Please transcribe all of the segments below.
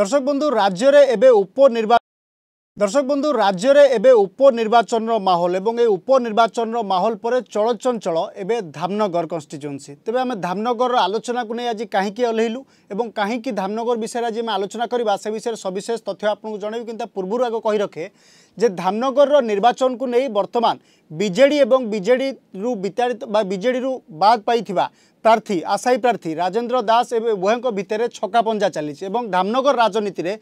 দর্শক বন্ধু রাজ্যের এবে উপনির্বাচন দর্শক বন্ধু রাজ্যের এবে উপনির্বাচনর মাহল এবং এই উপনির্বাচনর মাহল পরে চলচঞ্চল এবে ধামনগর কনস্টিটুয়েন্সি তবে আমি ধামনগরর আলোচনাকে নিয়ে আজ কাহিকি অলেইলু এবং কাহিকি ধামনগর বিষয়ে আজ আমি আলোচনা করা সে বিষয়ে সবিশেষ তথ্য আপনার জনাইবি কিন্তু পূর্বর আগে কই রখে যে ধামনগরর নির্বাচনকু নেই বর্তমান বিজেডি এবং বিজেডি রু বিতাড়িত বা বিজেডি বাদ পাইথিবা প্রার্থী আশায়ী প্রার্থী রাজেন্দ্র দাস এবে উভয়ঙ্ক ভিতরে ছকাপঞ্জা চালিছে এবং ধামনগর রাজনীতিরে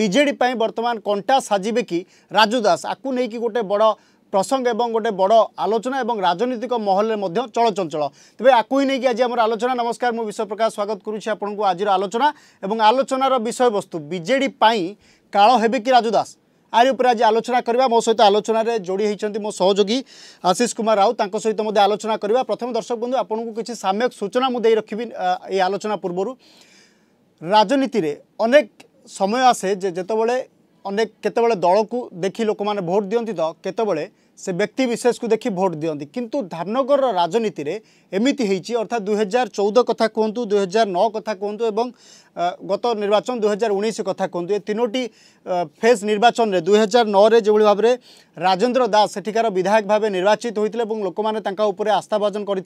বিজেডি পাই বর্তমান কণ্টা সাজিবে কি রাজু দাস আকু নেইকি গোটে বড় প্রসঙ্গ এবং গোটে বড় আলোচনা এবং রাজনৈতিক মহলের মধ্যে চলচঞ্চল তবে আকুই নেই আজ আমার আলোচনা নমস্কার মু বিশ্বপ্রকাশ স্বাগত করুছি আপনার আজর আলোচনা এবং আলোচনার বিষয়বস্তু বিজেডি পাই কাল হবে কি রাজু দাস ଆରି ଉପରେ ଆଜି ଆଲୋଚନା କରିବା ମୋ ସହିତ ଆଲୋଚନାରେ ଯୋଡ଼ି ହୋଇଛନ୍ତି ମୋ ସହଯୋଗୀ ଆଶିଷ କୁମାର ରାଉତ ତାଙ୍କ ସହିତ ମଧ୍ୟ ଆଲୋଚନା କରିବା ପ୍ରଥମ ଦର୍ଶକ ବନ୍ଧୁ ଆପଣଙ୍କୁ କିଛି ସାମ୍ୟକ ସୂଚନା ମୁଁ ଦେଇ ରଖିବି ଏଇ ଆଲୋଚନା ପୂର୍ବରୁ ରାଜନୀତିରେ ଅନେକ ସମୟ ଆସେ ଯେ ଯେତେବେଳେ ଅନେକ କେତେବେଳେ ଦଳକୁ ଦେଖି ଲୋକମାନେ ଭୋଟ ଦିଅନ୍ତି ତ କେତେବେଳେ সে ব্যক্তি বিশেষকে দেখি ভোট দিকে কিন্তু ধামনগরর রাজনীতি এমিটি হয়েছি অর্থাৎ দুই কথা কুহতু দুই কথা কুহতু এবং গত নির্বাচন দুই কথা কুহতু এ তিনোটি ফেজ নির্বাচন দুই হাজার নয় যেভাবে ভাবে রাজেন্দ্র দাস সেঠিকার বিধায়ক ভাবে নির্বাচিত হয়েছিল এবং লোকমানে মানে তাঁর উপরে আস্থাভাজন করে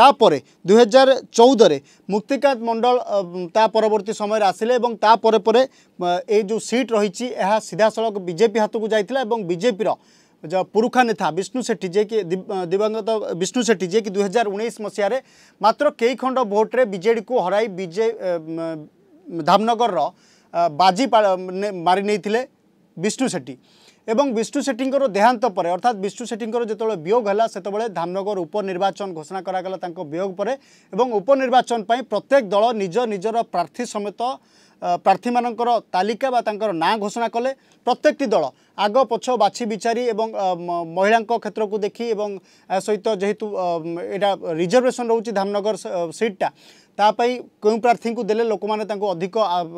তাপরে দুই হাজার চৌদরে মুক্তিকান্ত মন্ডল তা পরবর্তী সময় আসলে এবং তাপরে পরে এই যে সিট রয়েছে সিধাসল বিজেপি হাতক যাই এবং বিজেপির जो पुरुखा नेता विष्णु सेठी जे कि दिवंगत विष्णु सेठी जे कि दुई हजार उन्नीस मसीह मात्र कई खंड भोट्रे विजेडी को हर विजे धामनगर बाजी मारि नहीं विष्णु सेठी एवं विष्णु सेठी देहांत पर अर्थात विष्णु सेठी जो वियोग है से धामनगर उपनिर्वाचन घोषणा करागला वियोग पर प्रत्येक दल निज निजर प्रार्थी समेत ପ୍ରାର୍ଥୀମାନଙ୍କର ତାଲିକା ବା ତାଙ୍କର ନାଁ ଘୋଷଣା କଲେ ପ୍ରତ୍ୟେକଟି ଦଳ ଆଗ ପଛ ବାଛି ବିଚାରି ଏବଂ ମହିଳାଙ୍କ କ୍ଷେତ୍ରକୁ ଦେଖି ଏବଂ ଏହା ସହିତ ଯେହେତୁ ଏଇଟା ରିଜର୍ଭେସନ୍ ରହୁଛି ଧାମନଗର ସିଟ୍ଟା তাপাই কেউ প্রার্থীকে দেলে লোক অধিক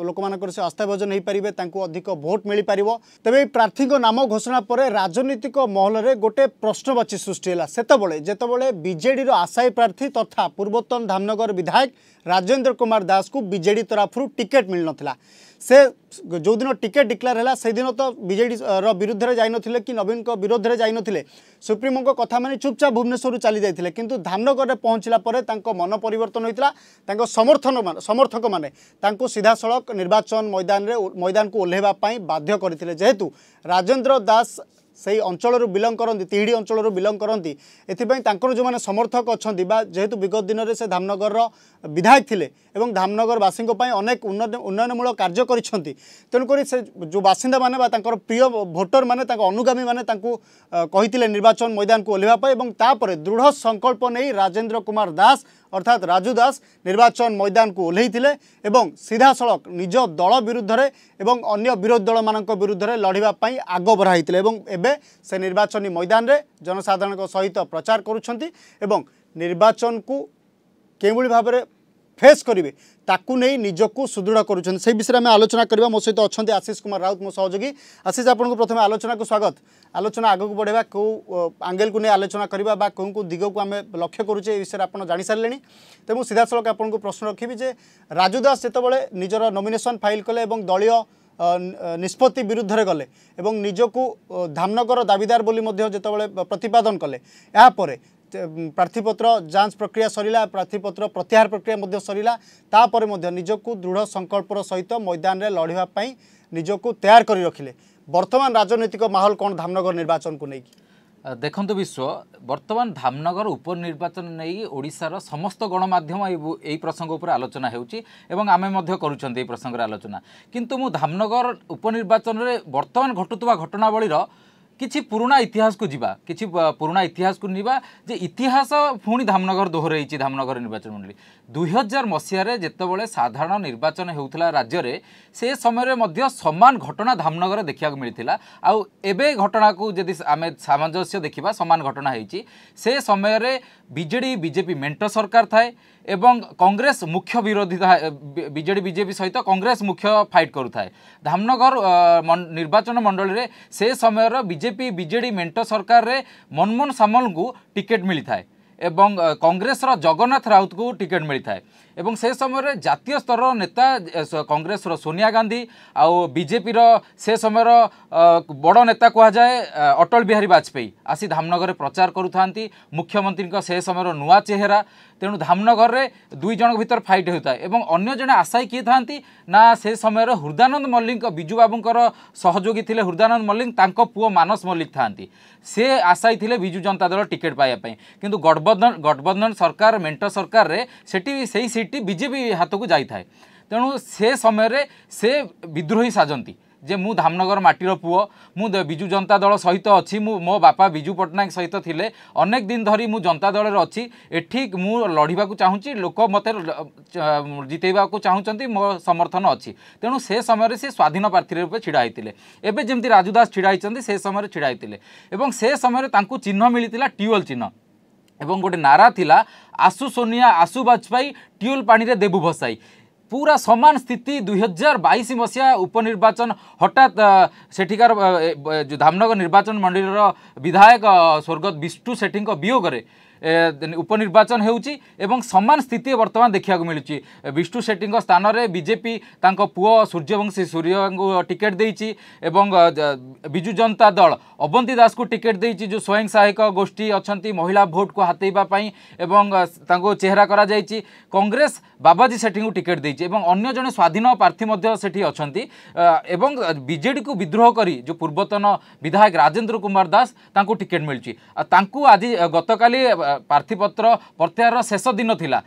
লোক সে আস্থাভাজন হয়ে পারে তাঁকু অধিক ভোট মিপার তবে এই প্রার্থী নাম ঘোষণা পরে রাজনৈতিক মহলরে গোটে প্রশ্নবাচী সৃষ্টি হল সেতবে যেতবে বিজেডির আশায়ী প্রার্থী তথা পূর্বতন ধামনগর বিধায়ক রাজেন্দ্র কুমার দাসু বিজেডি তরফর টিকেট মিলনলা ସେ ଯେଉଁଦିନ ଟିକେଟ୍ ଡିକ୍ଲେୟାର ହେଲା ସେଦିନ ତ ବିଜେଡ଼ିର ବିରୁଦ୍ଧରେ ଯାଇନଥିଲେ କି ନବୀନଙ୍କ ବିରୋଧରେ ଯାଇନଥିଲେ ସୁପ୍ରିମୋଙ୍କ କଥା ମାନି ଚୁପଚାପ ଭୁବନେଶ୍ୱରରୁ ଚାଲିଯାଇଥିଲେ କିନ୍ତୁ ଧାମନଗରରେ ପହଞ୍ଚିଲା ପରେ ତାଙ୍କ ମନ ପରିବର୍ତ୍ତନ ହୋଇଥିଲା ତାଙ୍କ ସମର୍ଥନ ସମର୍ଥକମାନେ ତାଙ୍କୁ ସିଧାସଳଖ ନିର୍ବାଚନ ମୈଦାନରେ ମୈଦାନକୁ ଓହ୍ଲାଇବା ପାଇଁ ବାଧ୍ୟ କରିଥିଲେ ଯେହେତୁ ରାଜେନ୍ଦ୍ର ଦାସ সেই অঞ্চলর বিলং করতে তিহিড়ি অঞ্চলর বিলং করতে এথিপাই তাঁর যে সমর্থক অনেক বা যেহেতু বিগত দিনের সে ধামনগর বিধায়ক লে এবং ধামনগরবাসী অনেক উন্নয়নমূলক কার্য করেছেন তেমকরি সে যে বাসিন্দা মানে বা তাঁর প্রিয় ভোটর মানে তাঁর অনুগামী মানে তাঁর নির্বাচন ময়দানকে ওহ্লাইবা এবং তাপরে দৃঢ় সংকল্প নেই রাজেন্দ্র কুমার দাস অর্থাৎ রাজু দাস নির্বাচন ময়দানকু ওহ্লাইলে এবং সিধাসলখ নিজ দল বিরুদ্ধে এবং অন্য বিরোধী দল মান বিরুদ্ধে লড়া আগ বড়াই এবং এবে সে নির্বাচনী ময়দানে জনসাধারণ সহিত প্রচার করছেন এবং নির্বাচনকু কেউভাবে ভাবে ফেস করবে তাকে নিয়ে নিজকে সুদৃঢ় করছেন সেই বিষয়ে আমি আলোচনা করা মো সহ অনেক আশিষ কুমার রাউত মো সহযোগী আশিষ আপনার প্রথমে আলোচনা স্বাগত আলোচনা আগুক বড়াইবা কেউ আঙ্গেলকে নিয়ে আলোচনা করা বা কেউ দিগক আমি লক্ষ্য করুছে এই বিষয়ে আপনার জাঁ জাঁসারে তেমন সিধাসলখ আপনার প্রশ্ন রাখবি যে রাজু দাস যেতবে নিজের নমিনেসন ফাইল কলে এবং দলীয় নিষ্পতি বিরুদ্ধে গলে এবং নিজকু ধামনগর দাবিদার বলে যেতবে প্রতিপাদন কলে এপরে প্রার্থীপত্র যাঞ্চ প্রক্রিয়া সরিলা প্রার্থীপত্র প্রত্যাহার প্রক্রিয়া সরিলা তাপরে ତାପରେ দৃঢ় সংকল্পর সহ ময়দানের ସହିତ ମଇଦାନରେ ଲଢ଼ିବା করে রাখলে ବର୍ତ୍ତମାନ ରାଜନୈତିକ ମାହୋଲ କ'ଣ ଧାମନଗର ନିର୍ବାଚନକୁ ନେଇକି ଦେଖନ୍ତୁ ବିଶ୍ୱ ବର୍ତ୍ତମାନ ଧାମନଗର ଉପନିର୍ବାଚନ ନେଇ ଓଡ଼ିଶାର ସମସ୍ତ ଗଣମାଧ୍ୟମ ଏହି ପ୍ରସଙ୍ଗ ଉପରେ ଆଲୋଚନା ହେଉଛି ଏବଂ ଆମେ ମଧ୍ୟ କରୁଛନ୍ତି ଏହି ପ୍ରସଙ୍ଗରେ ଆଲୋଚନା କିନ୍ତୁ ମୁଁ ଧାମନଗର ଉପନିର୍ବାଚନରେ ବର୍ତ୍ତମାନ ଘଟୁଥିବା ଘଟଣାବଳୀର କିଛି ପୁରୁଣା ଇତିହାସକୁ ଯିବା କିଛି ପୁରୁଣା ଇତିହାସକୁ ନେବା ଯେ ଇତିହାସ ପୁଣି ଧାମନଗର ଦୋହରେଇଛି ଧାମନଗର ନିର୍ବାଚନ ମଣ୍ଡଳୀ ଦୁଇହଜାର ମସିହାରେ ଯେତେବେଳେ ସାଧାରଣ ନିର୍ବାଚନ ହେଉଥିଲା ରାଜ୍ୟରେ ସେ ସମୟରେ ମଧ୍ୟ ସମାନ ଘଟଣା ଧାମନଗରରେ ଦେଖିବାକୁ ମିଳିଥିଲା ଆଉ ଏବେ ଘଟଣାକୁ ଯଦି ଆମେ ସାମଞ୍ଜସ୍ୟ ଦେଖିବା ସମାନ ଘଟଣା ହେଇଛି ସେ ସମୟରେ ବିଜେଡ଼ି ବିଜେପି ମେଣ୍ଟ ସରକାର ଥାଏ ଏବଂ କଂଗ୍ରେସ ମୁଖ୍ୟ ବିରୋଧୀ ବିଜେଡ଼ି ବିଜେପି ସହିତ କଂଗ୍ରେସ ମୁଖ୍ୟ ଫାଇଟ୍ କରୁଥାଏ ଧାମନଗର ନିର୍ବାଚନ ମଣ୍ଡଳୀରେ ସେ ସମୟର ବିଜେପି ବିଜେଡ଼ି ମେଣ୍ଟ ସରକାରରେ ମନମୋହନ ସାମଲଙ୍କୁ ଟିକେଟ୍ ମିଳିଥାଏ ଏବଂ କଂଗ୍ରେସର ଜଗନ୍ନାଥ ରାଉତକୁ ଟିକେଟ୍ ମିଳିଥାଏ ଏବଂ ସେ ସମୟରେ ଜାତୀୟ ସ୍ତରର ନେତା କଂଗ୍ରେସର ସୋନିଆ ଗାନ୍ଧୀ ଆଉ ବିଜେପିର ସେ ସମୟର ବଡ଼ ନେତା କୁହାଯାଏ ଅଟଳ ବିହାରୀ ବାଜପେୟୀ ଆସି ଧାମନଗରରେ ପ୍ରଚାର କରୁଥାନ୍ତି ମୁଖ୍ୟମନ୍ତ୍ରୀଙ୍କ ସେ ସମୟର ନୂଆ ଚେହେରା ତେଣୁ ଧାମନଗରରେ ଦୁଇ ଜଣଙ୍କ ଭିତରେ ଫାଇଟ୍ ହେଉଥାଏ ଏବଂ ଅନ୍ୟ ଜଣେ ଆଶାୟୀ କିଏ ଥାନ୍ତି ନା ସେ ସମୟର ହୃଦାନନ୍ଦ ମଲ୍ଲିକଙ୍କ ବିଜୁ ବାବୁଙ୍କର ସହଯୋଗୀ ଥିଲେ ହୃଦାନନ୍ଦ ମଲ୍ଲିକ ତାଙ୍କ ପୁଅ ମାନସ ମଲ୍ଲିକ ଥାନ୍ତି ସେ ଆଶାୟୀ ଥିଲେ ବିଜୁ ଜନତା ଦଳ ଟିକେଟ୍ ପାଇବା ପାଇଁ କିନ୍ତୁ ଗଠବନ୍ଧନ ଗଠବନ୍ଧନ ସରକାର ମେଣ୍ଟ ସରକାରରେ ସେଠି ସେହି ସିଟ୍ଟି ବିଜେପି ହାତକୁ ଯାଇଥାଏ ତେଣୁ ସେ ସମୟରେ ସେ ବିଦ୍ରୋହୀ ସାଜନ୍ତି ଯେ ମୁଁ ଧାମନଗର ମାଟିର ପୁଅ ମୁଁ ବିଜୁ ଜନତା ଦଳ ସହିତ ଅଛି ମୁଁ ମୋ ବାପା ବିଜୁ ପଟ୍ଟନାୟକ ସହିତ ଥିଲେ ଅନେକ ଦିନ ଧରି ମୁଁ ଜନତା ଦଳରେ ଅଛି ଏଠି ମୁଁ ଲଢ଼ିବାକୁ ଚାହୁଁଛି ଲୋକ ମୋତେ ଜିତେଇବାକୁ ଚାହୁଁଛନ୍ତି ମୋ ସମର୍ଥନ ଅଛି ତେଣୁ ସେ ସମୟରେ ସେ ସ୍ୱାଧୀନ ପ୍ରାର୍ଥୀ ରୂପେ ଛିଡ଼ା ହୋଇଥିଲେ ଏବେ ଯେମିତି ରାଜୁ ଦାସ ଛିଡ଼ା ହୋଇଛନ୍ତି ସେ ସମୟରେ ଛିଡ଼ା ହୋଇଥିଲେ ଏବଂ ସେ ସମୟରେ ତାଙ୍କୁ ଚିହ୍ନ ମିଳିଥିଲା ଟ୍ୟୁୱେଲ୍ ଚିହ୍ନ एवं गोटे नारा थिला आशु सोनिया आशु बाजपेयी ट्युल पाणिर देव भसाई पूरा समान स्थिति दुई हजार बइस मस उपनिर्वाचन हटात सठिकार धामनगर निर्वाचन मण्डली र विधायक स्वर्गत विष्णुसेठीको वियले উপনির্বাচন ହେଉଛି ଏବଂ ସମାନ ସ୍ଥିତି ବର୍ତ୍ତମାନ ଦେଖିବାକୁ ମିଳୁଛି ବିଷ୍ଣୁ ସେଟ୍ଟୀଙ୍କ ସ୍ଥାନରେ ବିଜେପି ତାଙ୍କ ପୁଅ ସୂର୍ଯ୍ୟବଂଶୀ ସୂର୍ଯ୍ୟଙ୍କୁ ଟିକେଟ୍ ଦେଇଛି ଏବଂ ବିଜୁ ଜନତା ଦଳ ଅବନ୍ତୀ ଦାସଙ୍କୁ ଟିକେଟ୍ ଦେଇଛି ଯେଉଁ ସ୍ୱୟଂ ସହାୟକ ଗୋଷ୍ଠୀ ଅଛନ୍ତି ମହିଳା ଭୋଟ୍କୁ ହାତେଇବା ପାଇଁ ଏବଂ ତାଙ୍କୁ ଚେହେରା କରାଯାଇଛି କଂଗ୍ରେସ ବାବାଜୀ ସେଠୀଙ୍କୁ ଟିକେଟ୍ ଦେଇଛି ଏବଂ ଅନ୍ୟ ଜଣେ ସ୍ୱାଧୀନ ପ୍ରାର୍ଥୀ ମଧ୍ୟ ସେଠି ଅଛନ୍ତି ଏବଂ ବିଜେଡ଼ିକୁ ବିଦ୍ରୋହ କରି ଯେଉଁ ପୂର୍ବତନ ବିଧାୟକ ରାଜେନ୍ଦ୍ର କୁମାର ଦାସ ତାଙ୍କୁ ଟିକେଟ୍ ମିଳିଛି ତାଙ୍କୁ ଆଜି ଗତକାଲି ପ୍ରାର୍ଥୀପତ୍ର ପ୍ରତ୍ୟାହାରର ଶେଷ ଦିନ ଥିଲା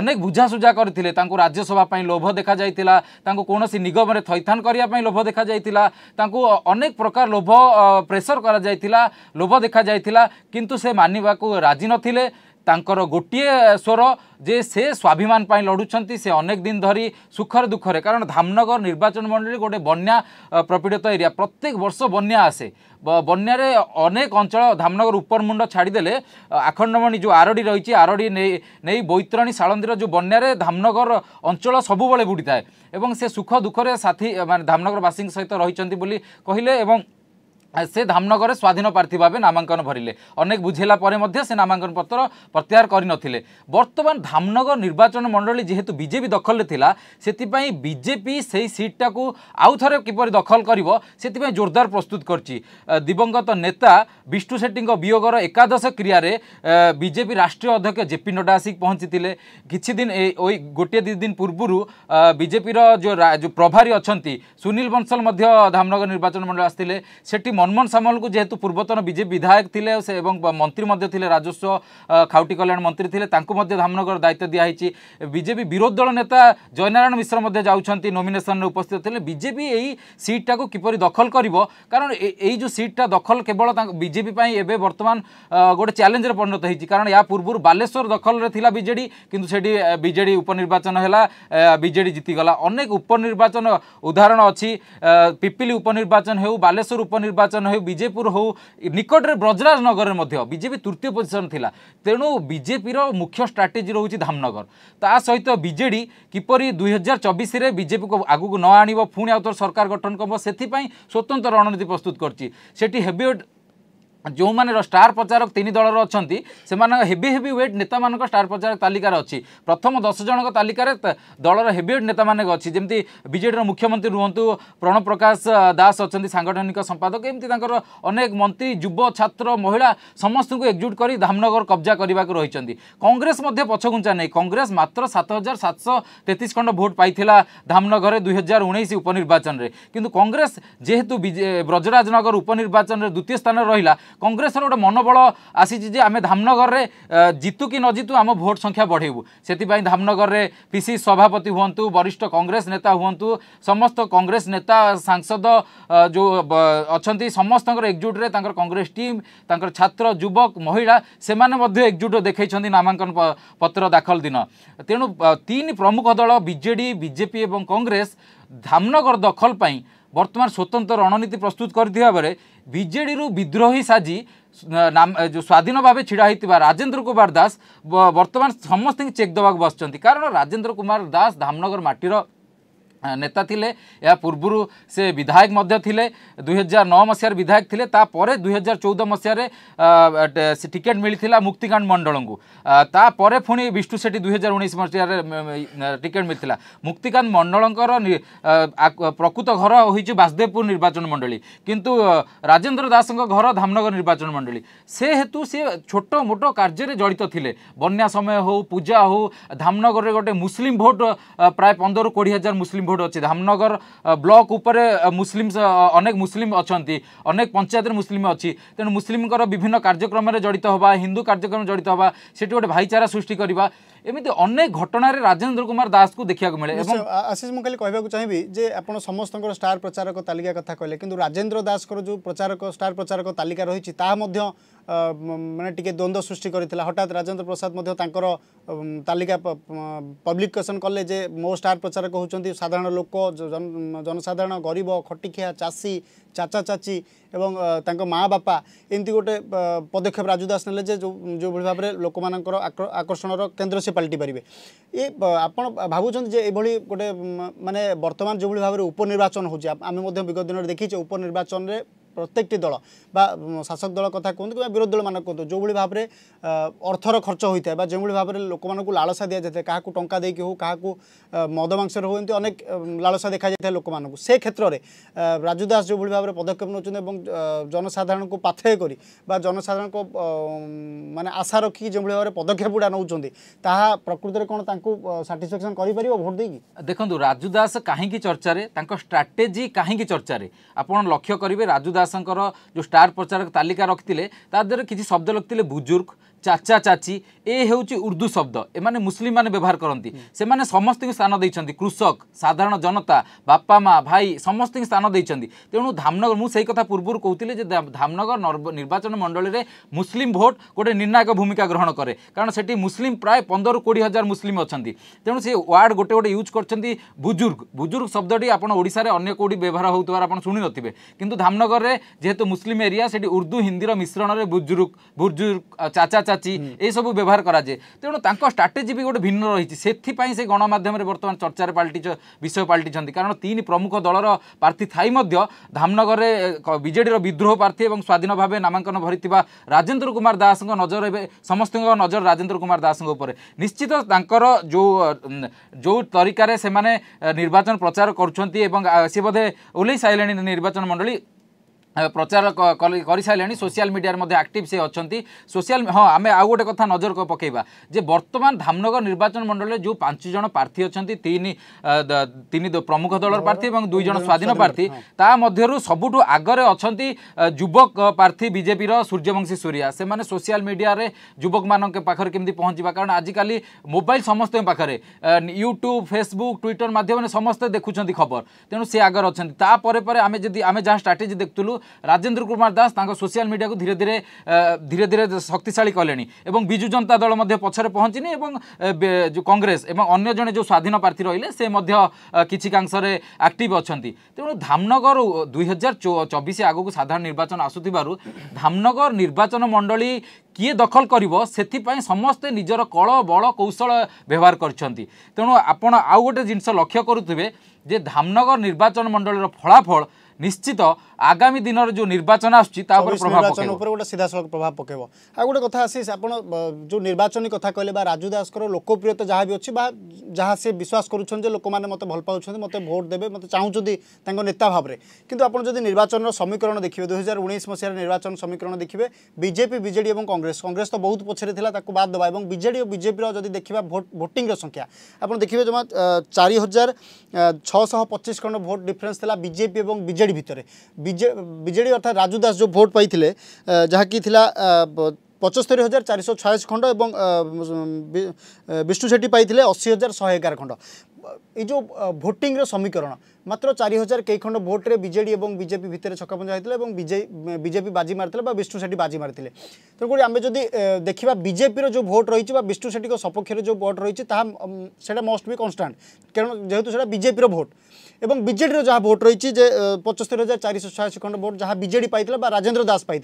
ଅନେକ ବୁଝାସୁଝା କରିଥିଲେ ତାଙ୍କୁ ରାଜ୍ୟସଭା ପାଇଁ ଲୋଭ ଦେଖାଯାଇଥିଲା ତାଙ୍କୁ କୌଣସି ନିଗମରେ ଥଇଥାନ କରିବା ପାଇଁ ଲୋଭ ଦେଖାଯାଇଥିଲା ତାଙ୍କୁ ଅନେକ ପ୍ରକାର ଲୋଭ ପ୍ରେସର କରାଯାଇଥିଲା ଲୋଭ ଦେଖାଯାଇଥିଲା କିନ୍ତୁ ସେ ମାନିବାକୁ ରାଜି ନଥିଲେ ତାଙ୍କର ଗୋଟିଏ ସ୍ୱର ଯେ ସେ ସ୍ୱାଭିମାନ ପାଇଁ ଲଢ଼ୁଛନ୍ତି ସେ ଅନେକ ଦିନ ଧରି ସୁଖରେ ଦୁଃଖରେ କାରଣ ଧାମନଗର ନିର୍ବାଚନ ମଣ୍ଡଳୀ ଗୋଟେ ବନ୍ୟା ପ୍ରପୀଡ଼ିତ ଏରିଆ ପ୍ରତ୍ୟେକ ବର୍ଷ ବନ୍ୟା ଆସେ ବନ୍ୟାରେ ଅନେକ ଅଞ୍ଚଳ ଧାମନଗର ଉପରମୁଣ୍ଡ ଛାଡ଼ିଦେଲେ ଆଖଣ୍ଡମଣି ଯେଉଁ ଆରଡ଼ି ରହିଛି ଆରଡ଼ି ନେଇ ନେଇ ବୈତରଣୀ ଶାଳନ୍ଦୀର ଯେଉଁ ବନ୍ୟାରେ ଧାମନଗର ଅଞ୍ଚଳ ସବୁବେଳେ ବୁଡ଼ିଥାଏ ଏବଂ ସେ ସୁଖ ଦୁଃଖରେ ସାଥୀ ମାନେ ଧାମନଗରବାସୀଙ୍କ ସହିତ ରହିଛନ୍ତି ବୋଲି କହିଲେ ଏବଂ সে ধামনগরে স্বাধীন প্রার্থী ভাবে নামাঙ্কন ভরলে অনেক বুঝেলা পরে মধ্যে সে নামাঙ্কন পত্র প্রত্যাহার করে নথিলে বর্তমান ধামনগর নির্বাচন মন্ডলী যেহেতু বিজেপি দখলে লা সেপাই বিজেপি সেই সিটটাকু আউথরে কিপর দখল করব সেপাই জোরদার প্রস্তুত করছি দিবঙ্গত নেতা বিষ্ণু সেট্টিঙ্ বিয়োগর একাদশ ক্রিয়ারে বিজেপি রাষ্ট্রীয় অধ্যক্ষ জেপি নড্ডা আসি আসিক কিছু দিন ওই গোটিয়ে দুই দিন পূর্বর বিজেপির যে প্রভারী অনেক বনসল ধামনগর নির্বাচন মন্ডল আসলে সেটি মনমোহন সামলকু যেহেতু পূর্বতন বিজেপি বিধায়ক লে এবং মন্ত্রী লে রাজস্ব খাউটি কল্যাণ মন্ত্রী লে তাঁকে ধামনগর দায়িত্ব দিয়া হয়েছে বিজেপি বিরোধী দল নেতা জয়নারায়ণ মিশ্র মধ্যে যাচ্ছেন নোমিনেসন উপস্থিত লে বিজেপি এই সিটটা কিপর দখল করব কারণ এই যে সিটটা দখল কেবল বিজেপি এবে বর্তমান গোটে চ্যালেঞ্জের পরিণত হয়েছে কারণ ইয়া পূর্ব বালেশ্বর দখলের লা বিজেডি কিন্তু সেটি বিজেডি উপনির্বাচন হল বিজেডি জিতিগলা অনেক উপনির্বাচন উদাহরণ অছি উপনির্বাচন হেউ বালেশ্বর উপনির্বাচন ନିର୍ବାଚନ ହେଉ ବିଜେପୁର ହେଉ ନିକଟରେ ବ୍ରଜରାଜ ନଗରରେ ମଧ୍ୟ ବିଜେପି ତୃତୀୟ ପୋଜିସନ୍ ଥିଲା ତେଣୁ ବିଜେପିର ମୁଖ୍ୟ ଷ୍ଟ୍ରାଟେଜି ରହୁଛି ଧାମନଗର ତା ସହିତ ବିଜେଡ଼ି କିପରି ଦୁଇ ହଜାର ଚବିଶରେ ବିଜେପିକୁ ଆଗକୁ ନ ଆଣିବ ପୁଣି ଆଉ ଥରେ ସରକାର ଗଠନ କରିବ ସେଥିପାଇଁ ସ୍ୱତନ୍ତ୍ର ରଣନୀତି ପ୍ରସ୍ତୁତ କରିଛି ସେଠି ହେଭି जो मेरो स्टार प्रचारक तीन दल र हेवी हेवी वेट नेता स्टार प्रचार तालिक अथम दसजनको तालिक दल र हि वेट नेता जमि विजेडर मुख्यमन्त्री रुहन् प्रणव प्रकाश दास अलिक साङ्गठनिक सम्पादक एम अनेक मंत्री जुव छात्र महिला समस्त को एकजुट गरि धामनगर कब्जा गरेको रह कङ्ग्रेसमा पछगुन्छा नै कङ्ग्रेस मात्र सात हजार सात सौ तेत्तिस खण्ड भोट पाए धामनगर दुई हजार उन्स उपनिर्वाचनले किन कङ्ग्रेस जेहेतु ब्रजराजनगर उपनिर्वाचन र द्वितीय स्थान रहिला କଂଗ୍ରେସର ଗୋଟେ ମନୋବଳ ଆସିଛି ଯେ ଆମେ ଧାମନଗରରେ ଜିତୁ କି ନ ଜିତୁ ଆମ ଭୋଟ୍ ସଂଖ୍ୟା ବଢ଼େଇବୁ ସେଥିପାଇଁ ଧାମନଗରରେ ପିସିସି ସଭାପତି ହୁଅନ୍ତୁ ବରିଷ୍ଠ କଂଗ୍ରେସ ନେତା ହୁଅନ୍ତୁ ସମସ୍ତ କଂଗ୍ରେସ ନେତା ସାଂସଦ ଯେଉଁ ଅଛନ୍ତି ସମସ୍ତଙ୍କର ଏକଜୁଟରେ ତାଙ୍କର କଂଗ୍ରେସ ଟିମ୍ ତାଙ୍କର ଛାତ୍ର ଯୁବକ ମହିଳା ସେମାନେ ମଧ୍ୟ ଏକଜୁଟ ଦେଖାଇଛନ୍ତି ନାମାଙ୍କନ ପତ୍ର ଦାଖଲ ଦିନ ତେଣୁ ତିନି ପ୍ରମୁଖ ଦଳ ବିଜେଡ଼ି ବିଜେପି ଏବଂ କଂଗ୍ରେସ ଧାମନଗର ଦଖଲ ପାଇଁ বর্তমান স্বতন্ত্র রণনীতি প্রস্তুত করে বেড়ে বিজেডি বিদ্রোহী সাজি নাম স্বাধীন ভাবে ছিড়া হয়ে রাজেন্দ্র কুমার দাস বর্তমান সমস্ত চেক দেওয়া বসছেন কারণ রাজেন্দ্র কুমার দাস ধামনগর মাটির নেতা লে এ পূর্ব সে বিধায়ক লে দুই হাজার নয় মশার বিধায়ক লে তাপরে দুই হাজার চৌদ মশার টিকেট মিলে মুক্তিকান্ত মণ্ডল তাপরে পুঁ বিষ্ণু সেটি দুই হাজার উনিশ মশার টিকেট মিলে মুক্তিকান্ত মণ্ডলঙ্কর প্রকৃত ঘর হয়েছে বাসদেবপুর নির্বাচন মণ্ডলী কিন্তু রাজেন্দ্র দাসঙ্ক ঘর ধামনগর নির্বাচন মণ্ডলী সে হেতু সে ছোট মোট কার্যের জড়িত লে বন্যা সময় হো পূজা হো ধামনগরের গোটে মুসলিম ভোট প্রায় পনেরো কোড়ি হাজার মুসলিম ভোট लाइवलीहुड अच्छी धामनगर ब्लक उपर अनेक मुसलिम अच्छा अनेक पंचायत मुसलिम अच्छी तेणु मुस्लिम विभिन्न कार्यक्रम जड़ित हवा हिंदू कार्यक्रम जड़ित हवा से गोटे भाईचारा सृष्टि करवा ଏମିତି ଅନେକ ଘଟଣାରେ ରାଜେନ୍ଦ୍ର କୁମାର ଦାସଙ୍କୁ ଦେଖିବାକୁ ମିଳେ ଏବଂ ଆଶିଷ ମୁଁ ଖାଲି କହିବାକୁ ଚାହିଁବି ଯେ ଆପଣ ସମସ୍ତଙ୍କର ଷ୍ଟାର ପ୍ରଚାରକ ତାଲିକା କଥା କହିଲେ କିନ୍ତୁ ରାଜେନ୍ଦ୍ର ଦାସଙ୍କର ଯେଉଁ ପ୍ରଚାରକ ଷ୍ଟାର ପ୍ରଚାରକ ତାଲିକା ରହିଛି ତାହା ମଧ୍ୟ ମାନେ ଟିକେ ଦ୍ୱନ୍ଦ୍ୱ ସୃଷ୍ଟି କରିଥିଲା ହଠାତ୍ ରାଜେନ୍ଦ୍ର ପ୍ରସାଦ ମଧ୍ୟ ତାଙ୍କର ତାଲିକା ପବ୍ଲିକେସନ୍ କଲେ ଯେ ମୋ ଷ୍ଟାର ପ୍ରଚାରକ ହେଉଛନ୍ତି ସାଧାରଣ ଲୋକ ଜନସାଧାରଣ ଗରିବ ଖଟିଖିଆ ଚାଷୀ ଚାଚା ଚାଚି এবং তাঁর মা বাপা এমতি গোটে পদক্ষেপ রাজু দাস নেলে যে যেভাবে ভাবে লোক আকর্ষণর কেন্দ্র সে পাল্টি পারে এ আপনার ভাবুছেন যে এইভাবে গোটে মানে বর্তমান যেভাবে ভাবে উপনির্বাচন হচ্ছে আমি বিগত দিনের দেখিছে উপনির্বাচনের প্রত্যেকটি দল বা শাসক দল কথা কুহতু কিংবা বিরোধী দল মানে কুহতু যেভাবে ভাবে অর্থর খরচ হয়ে থাকে বা যেভাবে ভাবে লোক মানুষ লালসা দিয়া যাই কাহু টঙ্কা দিয়ে হো কাহু মদ মাংসরে হো এমনি অনেক লালসা দেখা যাই লোক মানুষ সে ক্ষেত্রে রাজু দাস যেভাবে ভাবে পদক্ষেপ নেছেন এবং জনসাধারণ পাথে করে বা জনসাধারণ মানে আশা রক্ষি যেভাবে ভাবে পদক্ষেপ গুড়া নেছেন তাহা প্রকৃতরে কোণ তা সাটিসফ্যাকশন করে পার ভোট দিয়ে দেখুন রাজু দাস কাহিকি চর্চার তাঁর স্ট্রাটেজি কাহিকি চর্চার আপনার লক্ষ্য করবে রাজু দাস ଦାସଙ୍କର ଯେଉଁ ଷ୍ଟାର ପ୍ରଚାରକ ତାଲିକା ରଖିଥିଲେ ତା ଦେହରେ କିଛି ଶବ୍ଦ ରଖିଥିଲେ ବୁଜୁର୍ଗ চাচা চাচি এ ହେଉଛି ଉର୍ଦ୍ଦୁ ଶବ୍ଦ ଏମାନେ ମୁସଲିମମାନେ ବ୍ୟବହାର କରନ୍ତି ସେମାନେ ସମସ୍ତଙ୍କୁ ସ୍ଥାନ ଦେଇଛନ୍ତି କୃଷକ ସାଧାରଣ ଜନତା ବାପା ମା' ଭାଇ ସମସ୍ତଙ୍କୁ ସ୍ଥାନ ଦେଇଛନ୍ତି ତେଣୁ ଧାମନଗର ମୁଁ ସେଇ କଥା ପୂର୍ବରୁ କହୁଥିଲି ଯେ ଧାମନଗର ନିର୍ବାଚନ ମଣ୍ଡଳୀରେ ମୁସଲିମ ଭୋଟ୍ ଗୋଟେ ନିର୍ଣ୍ଣାୟକ ଭୂମିକା ଗ୍ରହଣ କରେ କାରଣ ସେଠି ମୁସଲିମ ପ୍ରାୟ ପନ୍ଦରରୁ କୋଡ଼ିଏ ହଜାର ମୁସଲିମ ଅଛନ୍ତି ତେଣୁ ସେ ୱାର୍ଡ଼ ଗୋଟେ ଗୋଟେ ୟୁଜ୍ କରିଛନ୍ତି ବୁଜୁର୍ଗ ବୁଜୁର୍ଗ ଶବ୍ଦଟି ଆପଣ ଓଡ଼ିଶାରେ ଅନ୍ୟ କେଉଁଠି ବ୍ୟବହାର ହେଉଥିବାର ଆପଣ ଶୁଣିନଥିବେ କିନ୍ତୁ ଧାମନଗରରେ ଯେହେତୁ ମୁସଲିମ ଏରିଆ ସେଠି ଉର୍ଦ୍ଦୁ ହିନ୍ଦୀର ମିଶ୍ରଣରେ ବୁଜୁର୍ଗ ବୁଜୁର୍ଗ ଚାଚା ଚାଚି ଏସବୁ ବ୍ୟବହାର କରାଯାଏ ତେଣୁ ତାଙ୍କ ଷ୍ଟ୍ରାଟେଜି ବି ଗୋଟେ ଭିନ୍ନ ରହିଛି ସେଥିପାଇଁ ସେ ଗଣମାଧ୍ୟମରେ ବର୍ତ୍ତମାନ ଚର୍ଚ୍ଚାରେ ପାଲଟି ବିଷୟ ପାଲଟିଛନ୍ତି କାରଣ ତିନି ପ୍ରମୁଖ ଦଳର ପ୍ରାର୍ଥୀ ଥାଇ ମଧ୍ୟ ଧାମନଗରରେ ବିଜେଡ଼ିର ବିଦ୍ରୋହ ପ୍ରାର୍ଥୀ ଏବଂ ସ୍ୱାଧୀନ ଭାବେ ନାମାଙ୍କନ ଭରିଥିବା ରାଜେନ୍ଦ୍ର କୁମାର ଦାସଙ୍କ ନଜର ଏବେ ସମସ୍ତଙ୍କ ନଜର ରାଜେନ୍ଦ୍ର କୁମାର ଦାସଙ୍କ ଉପରେ ନିଶ୍ଚିତ ତାଙ୍କର ଯେଉଁ ଯେଉଁ ତରିକାରେ ସେମାନେ ନିର୍ବାଚନ ପ୍ରଚାର କରୁଛନ୍ତି ଏବଂ ସେ ବୋଧେ ଓହ୍ଲେଇ ସାରିଲେଣି ନିର୍ବାଚନ ମଣ୍ଡଳୀ প্রচার করে সোশিয়াল মিডিয়ার মধ্যে আকটিভ সে অনেক সোশিয়াল হ্যাঁ আমি আউ গোটে কথা নজর পকাইবা যে বর্তমান ধামনগর নির্বাচন মন্ডলী যে পাঁচ জন প্রার্থী অনেক তিন তিন প্রমুখ দলর প্রার্থী এবং দুই জন স্বাধীন প্রার্থী তা মধ্যে সবুঠু আগরে অনেক যুবক প্রার্থী বিজেপির সূর্যবংশী সূর্যা সে সোশিয়াল মিডিয়ার যুবক মান পাখে কমিটি পৌঁছবা কারণ আজকাল মোবাইল সমস্ত পাখে ইউট্যুব ফেসবুক টুইটর মাধ্যমে সমস্ত দেখুম খবর তেমন সে আগরে অনেক তাপরে পরে আমি যদি আমি যা স্ট্রাটেজি দেখুলু ରାଜେନ୍ଦ୍ର କୁମାର ଦାସ ତାଙ୍କ ସୋସିଆଲ ମିଡ଼ିଆକୁ ଧୀରେ ଧୀରେ ଧୀରେ ଧୀରେ ଶକ୍ତିଶାଳୀ କଲେଣି ଏବଂ ବିଜୁ ଜନତା ଦଳ ମଧ୍ୟ ପଛରେ ପହଞ୍ଚିନି ଏବଂ ଯେଉଁ କଂଗ୍ରେସ ଏବଂ ଅନ୍ୟ ଜଣେ ଯେଉଁ ସ୍ୱାଧୀନ ପ୍ରାର୍ଥୀ ରହିଲେ ସେ ମଧ୍ୟ କିଛିକାଂଶରେ ଆକ୍ଟିଭ ଅଛନ୍ତି ତେଣୁ ଧାମନଗର ଦୁଇ ହଜାର ଚବିଶ ଆଗକୁ ସାଧାରଣ ନିର୍ବାଚନ ଆସୁଥିବାରୁ ଧାମନଗର ନିର୍ବାଚନ ମଣ୍ଡଳୀ କିଏ ଦଖଲ କରିବ ସେଥିପାଇଁ ସମସ୍ତେ ନିଜର କଳ ବଳ କୌଶଳ ବ୍ୟବହାର କରିଛନ୍ତି ତେଣୁ ଆପଣ ଆଉ ଗୋଟେ ଜିନିଷ ଲକ୍ଷ୍ୟ କରୁଥିବେ ଯେ ଧାମନଗର ନିର୍ବାଚନ ମଣ୍ଡଳୀର ଫଳାଫଳ নিশ্চিত আগামী দিনের যে নির্বাচন আসছে তা উপরে প্রভাব নির্বাচন উপরে গোটে সিধাসলখ প্রভাব পকাইব আর গোটে কথা আসি আপনার যে নির্বাচনী কথা কহিলেন বা রাজু দাসর লোকপ্রিয়তা যা বি অছি বা যা সে বিশ্বাস করছেন যে লোক মানে মতো ভাল পাচ্ছেন মতো ভোট দেবে মতো চাহুচ্ছেন তাঙ্ক নেতা ভাবে কিন্তু আপনার যদি নির্বাচনের সমীকরণ দেখবে দুই হাজার উনিশ মশার নির্বাচন সমীকরণ দেখবে বিজেপি বিজেডি এবং কংগ্রেস কংগ্রেস তো বহুত পছরে লা তাকে বাদ দেওয়া এবং বিজেডি ও বিজেপির যদি দেখা ভোটিংর সংখ্যা আপনার দেখবে জমা চারি হাজার ছশহ পঁচিশ খণ্ড ভোট ডিফরেন্স লা বিজেপি এবং বিজেপি বিজেডি ভিতরে বিজেডি অর্থাৎ রাজু দাস যে ভোট পাই যাকি লা পঁচস্তরি হাজার চারিশ ছয়াশ খণ্ড এবং বিষ্ণু সেটি পাই অশি হাজার শহে এগার খণ্ড এই যে ভোটিংর সমীকরণ মাত্র চারি হাজার কে খণ্ড ভোটে বিজেডি এবং বিজেপি ভিতরে ছকাপঞ্জা হয়েছিল এবং বিজেপি বাজি মারি বা বিষ্ণু সেটি বাজি মারি তেমনি আমি যদি দেখা বিজেপির যে ভোট রয়েছে বা বিষ্ণু সেটি সপক্ষে যে ভোট রয়েছে তাহা সেটা মস্ট বি কনস্টাট কারণ যেহেতু সেটা বিজেপির ভোট এবং বিজেডির যা ভোট রয়েছে যে পঁচস্তরি হাজার চারিশো ছয়াশি খণ্ড ভোট যা বিজেডি পাই বা রাজেন্দ্র দাস পাই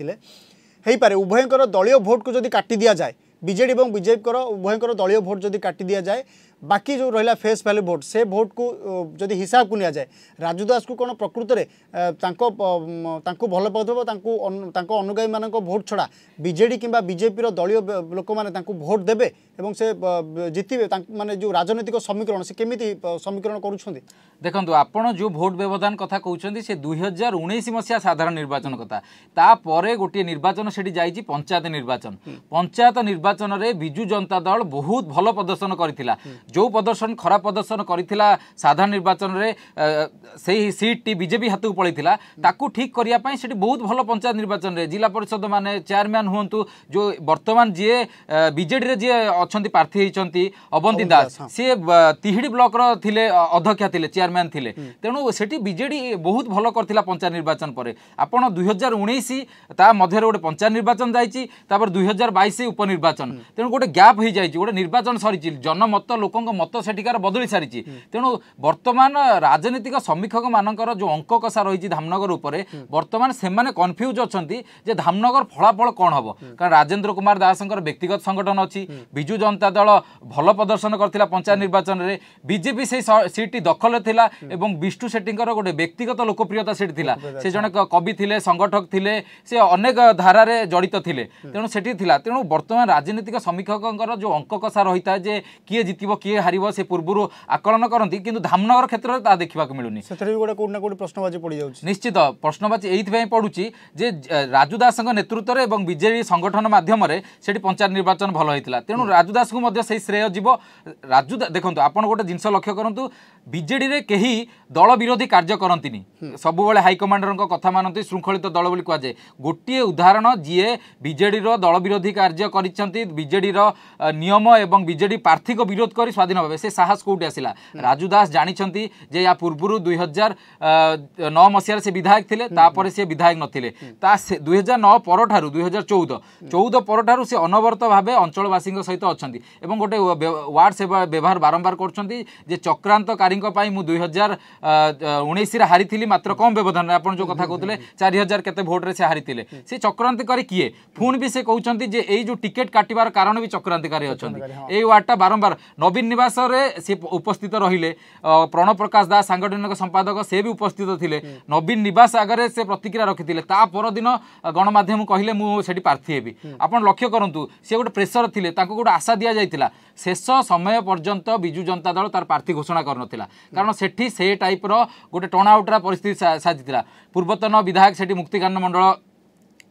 হয়েপরে উভয়ঙ্কর দলীয় ভোটকু যদি কাটি দিয়া যায় বিজেডি এবং বিজেপি উভয়ঙ্কর দলীয় ভোট যদি কাটি দিয়া যায় বাকি ଯେଉଁ ରହିଲା ଫେସ୍ ଭ୍ୟାଲ୍ୟୁ ଭୋଟ୍ ସେ ଭୋଟ୍କୁ ଯଦି ହିସାବକୁ ନିଆଯାଏ ରାଜୁ ଦାସକୁ କ'ଣ ପ୍ରକୃତରେ ତାଙ୍କ ତାଙ୍କୁ ଭଲ ପାଉଥିବ ତାଙ୍କୁ ତାଙ୍କ ଅନୁଗାମୀମାନଙ୍କ ଭୋଟ୍ ଛଡ଼ା ବିଜେଡ଼ି କିମ୍ବା ବିଜେପିର ଦଳୀୟ ଲୋକମାନେ ତାଙ୍କୁ ଭୋଟ୍ ଦେବେ ଏବଂ ସେ ଜିତିବେ ତାଙ୍କୁ ମାନେ ଯେଉଁ ରାଜନୈତିକ ସମୀକରଣ ସେ କେମିତି ସମୀକରଣ କରୁଛନ୍ତି ଦେଖନ୍ତୁ ଆପଣ ଯେଉଁ ଭୋଟ୍ ବ୍ୟବଧାନ କଥା କହୁଛନ୍ତି ସେ ଦୁଇ ହଜାର ଉଣେଇଶ ମସିହା ସାଧାରଣ ନିର୍ବାଚନ କଥା ତାପରେ ଗୋଟିଏ ନିର୍ବାଚନ ସେଠି ଯାଇଛି ପଞ୍ଚାୟତ ନିର୍ବାଚନ ପଞ୍ଚାୟତ ନିର୍ବାଚନରେ ବିଜୁ ଜନତା ଦଳ ବହୁତ ଭଲ ପ୍ରଦର୍ଶନ କରିଥିଲା ଯେଉଁ ପ୍ରଦର୍ଶନ ଖରାପ ପ୍ରଦର୍ଶନ କରିଥିଲା ସାଧାରଣ ନିର୍ବାଚନରେ ସେହି ସିଟ୍ଟି ବିଜେପି ହାତକୁ ପଳାଇଥିଲା ତାକୁ ଠିକ୍ କରିବା ପାଇଁ ସେଠି ବହୁତ ଭଲ ପଞ୍ଚାୟତ ନିର୍ବାଚନରେ ଜିଲ୍ଲା ପରିଷଦମାନେ ଚେୟାରମ୍ୟାନ୍ ହୁଅନ୍ତୁ ଯେଉଁ ବର୍ତ୍ତମାନ ଯିଏ ବିଜେଡ଼ିରେ ଯିଏ ଅଛନ୍ତି ପ୍ରାର୍ଥୀ ହୋଇଛନ୍ତି ଅବନ୍ତୀ ଦାସ ସିଏ ତିହିଡ଼ି ବ୍ଲକର ଥିଲେ ଅଧ୍ୟକ୍ଷା ଥିଲେ ଚେୟାରମ୍ୟାନ୍ ଥିଲେ ତେଣୁ ସେଠି ବିଜେଡ଼ି ବହୁତ ଭଲ କରିଥିଲା ପଞ୍ଚାୟତ ନିର୍ବାଚନ ପରେ ଆପଣ ଦୁଇ ହଜାର ଉଣେଇଶ ତା ମଧ୍ୟରେ ଗୋଟେ ପଞ୍ଚାୟତ ନିର୍ବାଚନ ଯାଇଛି ତାପରେ ଦୁଇ ହଜାର ବାଇଶ ଉପନିର୍ବାଚନ ତେଣୁ ଗୋଟେ ଗ୍ୟାପ୍ ହୋଇଯାଇଛି ଗୋଟେ ନିର୍ବାଚନ ସରିଛି ଜନମତ ଲୋକ ଲୋକଙ୍କ ମତ ସେଠିକାର ବଦଳି ସାରିଛି ତେଣୁ ବର୍ତ୍ତମାନ ରାଜନୈତିକ ସମୀକ୍ଷକମାନଙ୍କର ଯେଉଁ ଅଙ୍କ କଷା ରହିଛି ଧାମନଗର ଉପରେ ବର୍ତ୍ତମାନ ସେମାନେ କନଫ୍ୟୁଜ୍ ଅଛନ୍ତି ଯେ ଧାମନଗର ଫଳାଫଳ କ'ଣ ହେବ କାରଣ ରାଜେନ୍ଦ୍ର କୁମାର ଦାସଙ୍କର ବ୍ୟକ୍ତିଗତ ସଂଗଠନ ଅଛି ବିଜୁ ଜନତା ଦଳ ଭଲ ପ୍ରଦର୍ଶନ କରିଥିଲା ପଞ୍ଚାୟତ ନିର୍ବାଚନରେ ବିଜେପି ସେଇ ସିଟ୍ଟି ଦଖଲରେ ଥିଲା ଏବଂ ବିଷ୍ଣୁ ସେଟ୍ଟିଙ୍କର ଗୋଟେ ବ୍ୟକ୍ତିଗତ ଲୋକପ୍ରିୟତା ସେଠି ଥିଲା ସେ ଜଣେ କବି ଥିଲେ ସଂଗଠକ ଥିଲେ ସେ ଅନେକ ଧାରାରେ ଜଡ଼ିତ ଥିଲେ ତେଣୁ ସେଠି ଥିଲା ତେଣୁ ବର୍ତ୍ତମାନ ରାଜନୈତିକ ସମୀକ୍ଷକଙ୍କର ଯେଉଁ ଅଙ୍କ କଷା ରହିଥାଏ ଯେ କିଏ ଜିତିବ କିଏ କିଏ ହାରିବ ସେ ପୂର୍ବରୁ ଆକଳନ କରନ୍ତି କିନ୍ତୁ ଧାମନଗର କ୍ଷେତ୍ରରେ ତାହା ଦେଖିବାକୁ ମିଳୁନି ସେଥିରେ ବି ଗୋଟେ କୋଉଠି ନା କେଉଁଠି ପ୍ରଶ୍ନବାଚୀ ପଡ଼ିଯାଉଛି ନିଶ୍ଚିତ ପ୍ରଶ୍ନବାଚୀ ଏଇଥିପାଇଁ ପଡ଼ୁଛି ଯେ ରାଜୁ ଦାସଙ୍କ ନେତୃତ୍ୱରେ ଏବଂ ବିଜେପି ସଂଗଠନ ମାଧ୍ୟମରେ ସେଠି ପଞ୍ଚାୟତ ନିର୍ବାଚନ ଭଲ ହୋଇଥିଲା ତେଣୁ ରାଜୁ ଦାସଙ୍କୁ ମଧ୍ୟ ସେଇ ଶ୍ରେୟ ଯିବ ରାଜୁ ଦେଖନ୍ତୁ ଆପଣ ଗୋଟେ ଜିନିଷ ଲକ୍ଷ୍ୟ କରନ୍ତୁ ବିଜେଡ଼ିରେ କେହି ଦଳ ବିରୋଧୀ କାର୍ଯ୍ୟ କରନ୍ତିନି ସବୁବେଳେ ହାଇକମାଣ୍ଡରଙ୍କ କଥା ମାନନ୍ତି ଶୃଙ୍ଖଳିତ ଦଳ ବୋଲି କୁହାଯାଏ ଗୋଟିଏ ଉଦାହରଣ ଯିଏ ବିଜେଡ଼ିର ଦଳ ବିରୋଧୀ କାର୍ଯ୍ୟ କରିଛନ୍ତି ବିଜେଡ଼ିର ନିୟମ ଏବଂ ବିଜେଡ଼ି ପ୍ରାର୍ଥୀଙ୍କ ବିରୋଧ କରି ସ୍ୱାଧୀନ ଭାବେ ସେ ସାହସ କେଉଁଠି ଆସିଲା ରାଜୁ ଦାସ ଜାଣିଛନ୍ତି ଯେ ୟା ପୂର୍ବରୁ ଦୁଇ ହଜାର ନଅ ମସିହାରେ ସେ ବିଧାୟକ ଥିଲେ ତାପରେ ସେ ବିଧାୟକ ନଥିଲେ ତା ଦୁଇ ହଜାର ନଅ ପରଠାରୁ ଦୁଇ ହଜାର ଚଉଦ ଚଉଦ ପରଠାରୁ ସେ ଅନବରତ ଭାବେ ଅଞ୍ଚଳବାସୀଙ୍କ ସହିତ ଅଛନ୍ତି ଏବଂ ଗୋଟେ ୱାର୍ଡ ସେ ବ୍ୟବହାର ବାରମ୍ବାର କରୁଛନ୍ତି ଯେ ଚକ୍ରାନ୍ତକାରୀଙ୍କ ପାଇଁ ମୁଁ ଦୁଇ ହଜାର ଉଣେଇଶରେ ହାରିଥିଲି ମାତ୍ର କମ୍ ବ୍ୟବଧାନରେ ଆପଣ ଯେଉଁ କଥା କହୁଥିଲେ ଚାରି ହଜାର କେତେ ଭୋଟରେ ସେ ହାରିଥିଲେ ସେ ଚକ୍ରାନ୍ତକାରୀ କିଏ ପୁଣି ବି ସେ କହୁଛନ୍ତି ଯେ ଏଇ ଯେଉଁ ଟିକେଟ୍ କାଟିବାର କାରଣ ବି ଚକ୍ରାନ୍ତକାରୀ ଅଛନ୍ତି ଏଇ ୱାର୍ଡଟା ବାରମ୍ବାର ନବୀନ ଶ୍ରୀନିବାସରେ ସେ ଉପସ୍ଥିତ ରହିଲେ ପ୍ରଣବ ପ୍ରକାଶ ଦାସ ସାଙ୍ଗଠନିକ ସମ୍ପାଦକ ସେ ବି ଉପସ୍ଥିତ ଥିଲେ ନବୀନ ନିବାସ ଆଗରେ ସେ ପ୍ରତିକ୍ରିୟା ରଖିଥିଲେ ତା ପରଦିନ ଗଣମାଧ୍ୟମ କହିଲେ ମୁଁ ସେଠି ପ୍ରାର୍ଥୀ ହେବି ଆପଣ ଲକ୍ଷ୍ୟ କରନ୍ତୁ ସେ ଗୋଟେ ପ୍ରେସର ଥିଲେ ତାଙ୍କୁ ଗୋଟେ ଆଶା ଦିଆଯାଇଥିଲା ଶେଷ ସମୟ ପର୍ଯ୍ୟନ୍ତ ବିଜୁ ଜନତା ଦଳ ତାର ପ୍ରାର୍ଥୀ ଘୋଷଣା କରିନଥିଲା କାରଣ ସେଠି ସେ ଟାଇପ୍ର ଗୋଟେ ଟଣାଉଟରା ପରିସ୍ଥିତି ସାଜିଥିଲା ପୂର୍ବତନ ବିଧାୟକ ସେଠି ମୁକ୍ତିକାଣ୍ଡ ମଣ୍ଡଳ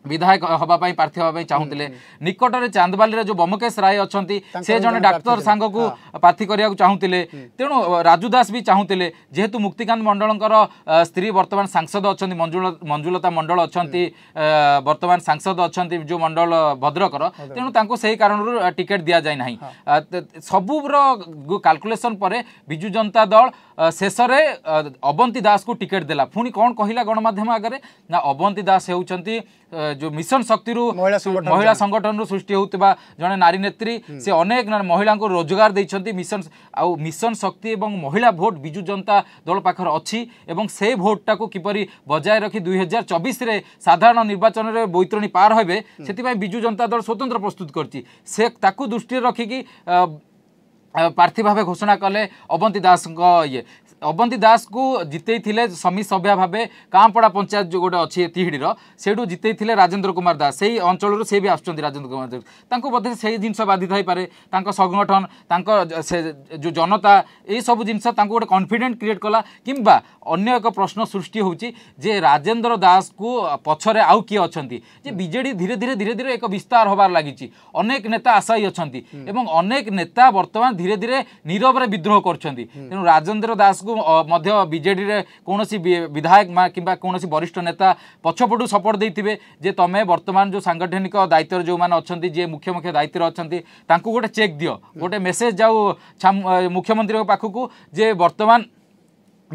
ବିଧାୟକ ହେବା ପାଇଁ ପ୍ରାର୍ଥୀ ହେବା ପାଇଁ ଚାହୁଁଥିଲେ ନିକଟରେ ଚାନ୍ଦବାଲିରେ ଯେଉଁ ବ୍ୟୋମକେଶ ରାୟ ଅଛନ୍ତି ସେ ଜଣେ ଡାକ୍ତର ସାଙ୍ଗକୁ ପ୍ରାର୍ଥୀ କରିବାକୁ ଚାହୁଁଥିଲେ ତେଣୁ ରାଜୁ ଦାସ ବି ଚାହୁଁଥିଲେ ଯେହେତୁ ମୁକ୍ତିକାନ୍ତ ମଣ୍ଡଳଙ୍କର ସ୍ତ୍ରୀ ବର୍ତ୍ତମାନ ସାଂସଦ ଅଛନ୍ତି ମଞ୍ଜୁଲତା ମଣ୍ଡଳ ଅଛନ୍ତି ବର୍ତ୍ତମାନ ସାଂସଦ ଅଛନ୍ତି ଯେଉଁ ମଣ୍ଡଳ ଭଦ୍ରକର ତେଣୁ ତାଙ୍କୁ ସେହି କାରଣରୁ ଟିକେଟ୍ ଦିଆଯାଇ ନାହିଁ ସବୁର କାଲକୁଲେସନ୍ ପରେ ବିଜୁ ଜନତା ଦଳ ଶେଷରେ ଅବନ୍ତୀ ଦାସକୁ ଟିକେଟ୍ ଦେଲା ପୁଣି କ'ଣ କହିଲା ଗଣମାଧ୍ୟମ ଆଗରେ ନା ଅବନ୍ତୀ ଦାସ ହେଉଛନ୍ତି ଯେଉଁ ମିଶନ ଶକ୍ତିରୁ ମହିଳା ସଂଗଠନରୁ ସୃଷ୍ଟି ହେଉଥିବା ଜଣେ ନାରୀ ନେତ୍ରୀ ସେ ଅନେକ ମହିଳାଙ୍କୁ ରୋଜଗାର ଦେଇଛନ୍ତି ମିଶନ ଆଉ ମିଶନ ଶକ୍ତି ଏବଂ ମହିଳା ଭୋଟ୍ ବିଜୁ ଜନତା ଦଳ ପାଖରେ ଅଛି ଏବଂ ସେ ଭୋଟ୍ଟାକୁ କିପରି ବଜାୟ ରଖି ଦୁଇ ହଜାର ଚବିଶରେ ସାଧାରଣ ନିର୍ବାଚନରେ ବୈତରଣୀ ପାର ହେବେ ସେଥିପାଇଁ ବିଜୁ ଜନତା ଦଳ ସ୍ୱତନ୍ତ୍ର ପ୍ରସ୍ତୁତ କରିଛି ସେ ତାକୁ ଦୃଷ୍ଟିରେ ରଖିକି ପ୍ରାର୍ଥୀ ଭାବେ ଘୋଷଣା କଲେ ଅବନ୍ତୀ ଦାସଙ୍କ ଇଏ अबंतीदास को जीतेय थिले स्वामी सभया भाबे कामपडा पंचायत जो गोटे अछि तीहिडीरो सेडू जीतेय थिले राजेन्द्र कुमार दास सेही अঞ্চল रो से भी आछछि राजेन्द्र कुमार दास बोधे बद्दी सेही दिन स बाधित हाई पारे तांको संगठन तांको जे जनता ए सब दिन गोटे तांको क्रिएट कला किम्बा अन्य एक प्रश्न सृष्टि होउछि जे राजेन्द्र दास को पछरे आउ कि अछंती जे बीजेडी धीरे धीरे धीरे धीरे एक विस्तार होबार लागिछि अनेक नेता आशायी अछंती एवं अनेक नेता वर्तमान धीरे धीरे नीरव विद्रोह करछंती त राजेन्द्र दास ମଧ୍ୟ ବିଜେଡ଼ିରେ କୌଣସି ବିଧାୟକ କିମ୍ବା କୌଣସି ବରିଷ୍ଠ ନେତା ପଛପଟୁ ସପୋର୍ଟ ଦେଇଥିବେ ଯେ ତୁମେ ବର୍ତ୍ତମାନ ଯେଉଁ ସାଂଗଠନିକ ଦାୟିତ୍ୱରେ ଯେଉଁମାନେ ଅଛନ୍ତି ଯିଏ ମୁଖ୍ୟ ମୁଖ୍ୟ ଦାୟିତ୍ୱରେ ଅଛନ୍ତି ତାଙ୍କୁ ଗୋଟେ ଚେକ୍ ଦିଅ ଗୋଟେ ମେସେଜ୍ ଯାଉ ମୁଖ୍ୟମନ୍ତ୍ରୀଙ୍କ ପାଖକୁ ଯେ ବର୍ତ୍ତମାନ